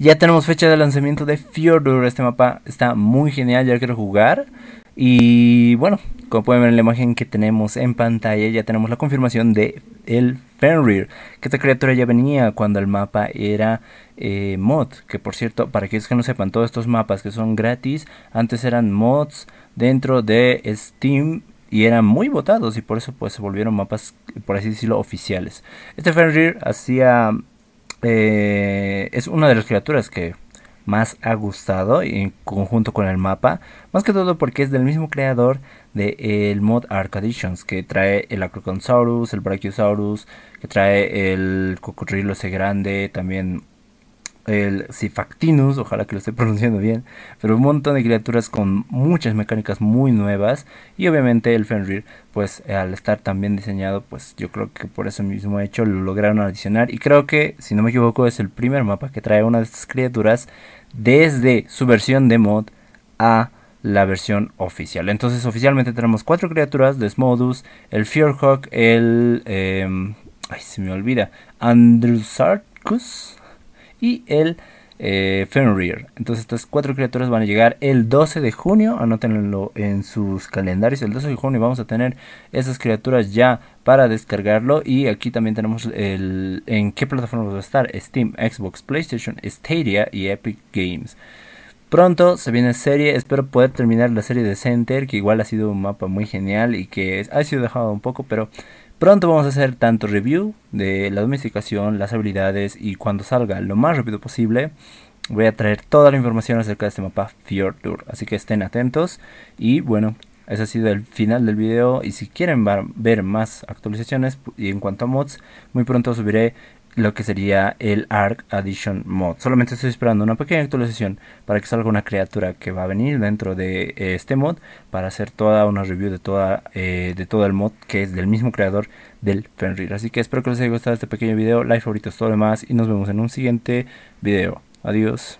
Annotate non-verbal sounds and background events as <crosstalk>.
Ya tenemos fecha de lanzamiento de Fjordur. Este mapa está muy genial, ya quiero jugar. Y bueno, como pueden ver en la imagen que tenemos en pantalla, ya tenemos la confirmación de el Fenrir, que esta criatura ya venía cuando el mapa era eh, mod, que por cierto, para aquellos que no sepan, todos estos mapas que son gratis, antes eran mods dentro de Steam y eran muy votados y por eso pues se volvieron mapas, por así decirlo, oficiales. Este Fenrir hacía eh, es una de las criaturas que más ha gustado en conjunto con el mapa. Más que todo porque es del mismo creador del de, el mod Additions. que trae el Acroconsaurus, el Brachiosaurus, que trae el Cocodrilo ese grande, también el Cifactinus, ojalá que lo esté <laughs> pronunciando bien, pero un montón de criaturas con muchas mecánicas muy nuevas y obviamente el Fenrir, pues al estar tan bien diseñado, pues yo creo que por eso mismo hecho lo lograron adicionar y creo que, si no me equivoco, es el primer mapa que trae una de estas criaturas desde su versión de mod a la versión oficial. Entonces oficialmente tenemos cuatro criaturas, Desmodus, el Fearhawk, el... Em, ay, se me olvida. Andrusarcus y el eh, Fenrir. Entonces estas cuatro criaturas van a llegar el 12 de junio, anótenlo en sus calendarios, el 12 de junio vamos a tener esas criaturas ya para descargarlo y aquí también tenemos el en qué plataformas va a estar Steam, Xbox, PlayStation, Stadia y Epic Games. Pronto se viene serie, espero poder terminar la serie de Center, que igual ha sido un mapa muy genial y que ha sido dejado un poco, pero Pronto vamos a hacer tanto review de la domesticación, las habilidades y cuando salga lo más rápido posible voy a traer toda la información acerca de este mapa Fjordur. Así que estén atentos y bueno, ese ha sido el final del video y si quieren ver más actualizaciones y en cuanto a mods, muy pronto subiré lo que sería el Arc Addition Mod. Solamente estoy esperando una pequeña actualización para que salga una criatura que va a venir dentro de eh, este mod para hacer toda una review de, toda, eh, de todo el mod que es del mismo creador del Fenrir. Así que espero que les haya gustado este pequeño video, like, favoritos, todo lo demás y nos vemos en un siguiente video. Adiós.